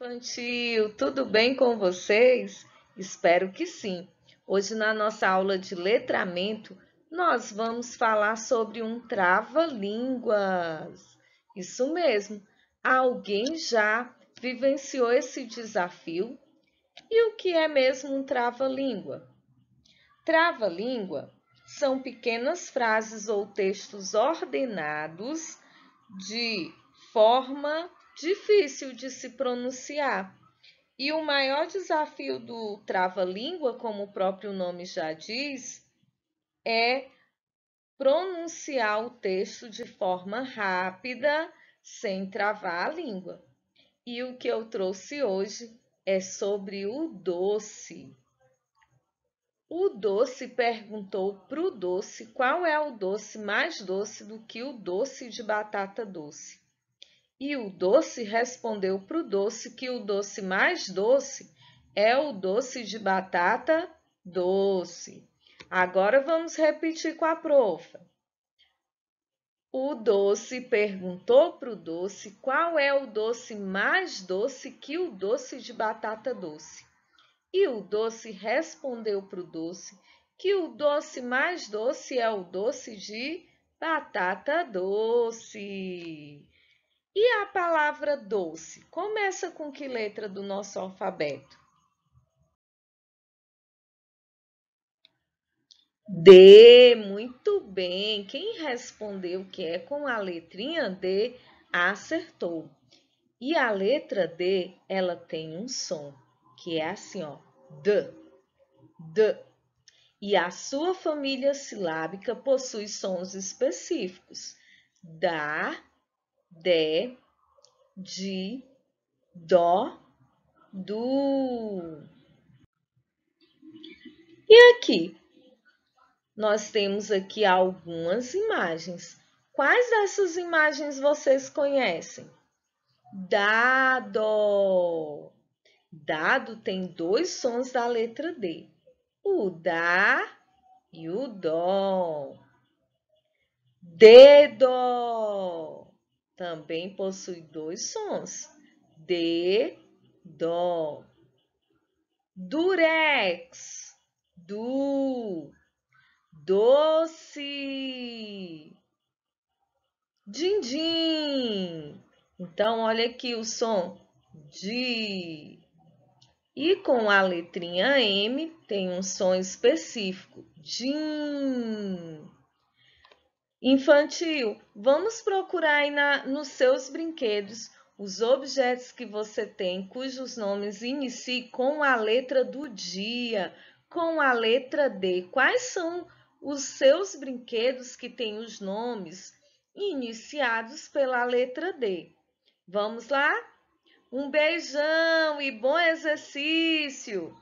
infantil, tudo bem com vocês? Espero que sim. Hoje na nossa aula de letramento, nós vamos falar sobre um trava-línguas. Isso mesmo. Alguém já vivenciou esse desafio? E o que é mesmo um trava-língua? Trava-língua são pequenas frases ou textos ordenados de forma difícil de se pronunciar. E o maior desafio do trava-língua, como o próprio nome já diz, é pronunciar o texto de forma rápida, sem travar a língua. E o que eu trouxe hoje é sobre o doce. O doce perguntou para o doce qual é o doce mais doce do que o doce de batata doce. E o doce respondeu para o doce que o doce mais doce é o doce de batata doce. Agora vamos repetir com a profa. O doce perguntou para o doce qual é o doce mais doce que o doce de batata doce. E o doce respondeu para o doce que o doce mais doce é o doce de batata doce. E a palavra doce começa com que letra do nosso alfabeto? D, muito bem. Quem respondeu que é com a letrinha D acertou. E a letra D, ela tem um som, que é assim, ó, D, D. E a sua família silábica possui sons específicos. Da, de, de, dó, do. E aqui? Nós temos aqui algumas imagens. Quais dessas imagens vocês conhecem? Dado. Dado tem dois sons da letra D. O dá e o dó. Dedo também possui dois sons, D, Dó. Durex, Du. Doce. Dindim. Então, olha aqui o som de. E com a letrinha M tem um som específico. Din. Infantil, vamos procurar aí na, nos seus brinquedos os objetos que você tem cujos nomes iniciem com a letra do dia, com a letra D. Quais são os seus brinquedos que têm os nomes iniciados pela letra D? Vamos lá? Um beijão e bom exercício!